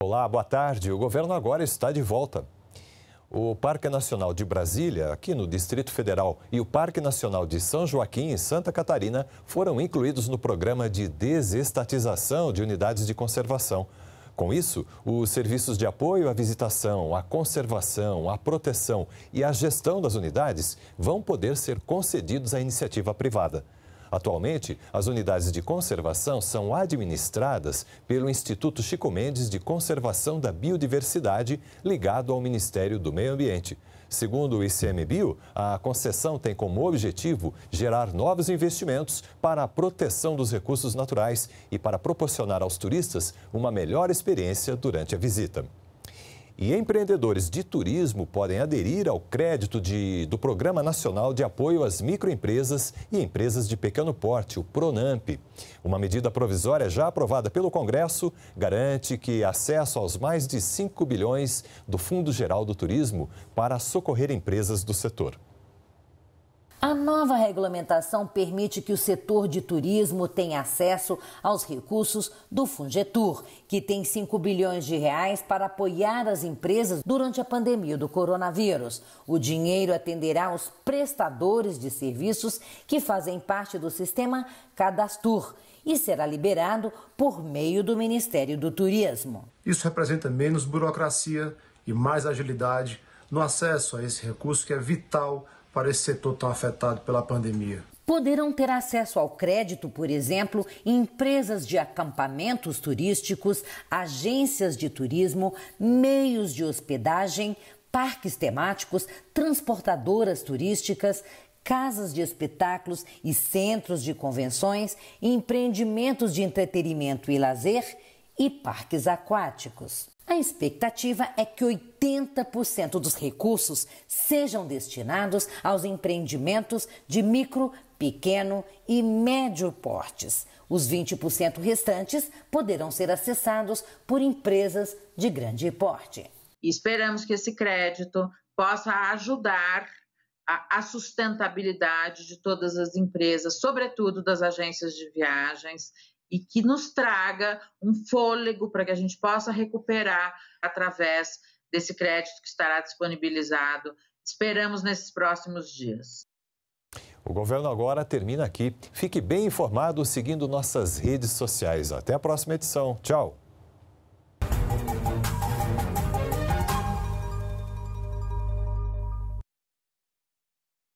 Olá, boa tarde. O governo agora está de volta. O Parque Nacional de Brasília, aqui no Distrito Federal, e o Parque Nacional de São Joaquim em Santa Catarina foram incluídos no programa de desestatização de unidades de conservação. Com isso, os serviços de apoio à visitação, à conservação, à proteção e à gestão das unidades vão poder ser concedidos à iniciativa privada. Atualmente, as unidades de conservação são administradas pelo Instituto Chico Mendes de Conservação da Biodiversidade, ligado ao Ministério do Meio Ambiente. Segundo o ICMBio, a concessão tem como objetivo gerar novos investimentos para a proteção dos recursos naturais e para proporcionar aos turistas uma melhor experiência durante a visita. E empreendedores de turismo podem aderir ao crédito de, do Programa Nacional de Apoio às Microempresas e Empresas de Pequeno Porte, o PRONAMP. Uma medida provisória já aprovada pelo Congresso garante que acesso aos mais de 5 bilhões do Fundo Geral do Turismo para socorrer empresas do setor. A nova regulamentação permite que o setor de turismo tenha acesso aos recursos do Fungetur, que tem 5 bilhões de reais para apoiar as empresas durante a pandemia do coronavírus. O dinheiro atenderá os prestadores de serviços que fazem parte do sistema Cadastur e será liberado por meio do Ministério do Turismo. Isso representa menos burocracia e mais agilidade no acesso a esse recurso que é vital para esse setor tão afetado pela pandemia. Poderão ter acesso ao crédito, por exemplo, empresas de acampamentos turísticos, agências de turismo, meios de hospedagem, parques temáticos, transportadoras turísticas, casas de espetáculos e centros de convenções, empreendimentos de entretenimento e lazer e parques aquáticos. A expectativa é que 80% dos recursos sejam destinados aos empreendimentos de micro, pequeno e médio portes. Os 20% restantes poderão ser acessados por empresas de grande porte. Esperamos que esse crédito possa ajudar a, sustentabilidade de todas as empresas, sobretudo das agências de viagens, e que nos traga um fôlego para que a gente possa recuperar através desse crédito que estará disponibilizado. Esperamos nesses próximos dias. O governo agora termina aqui. Fique bem informado seguindo nossas redes sociais. Até a próxima edição. Tchau.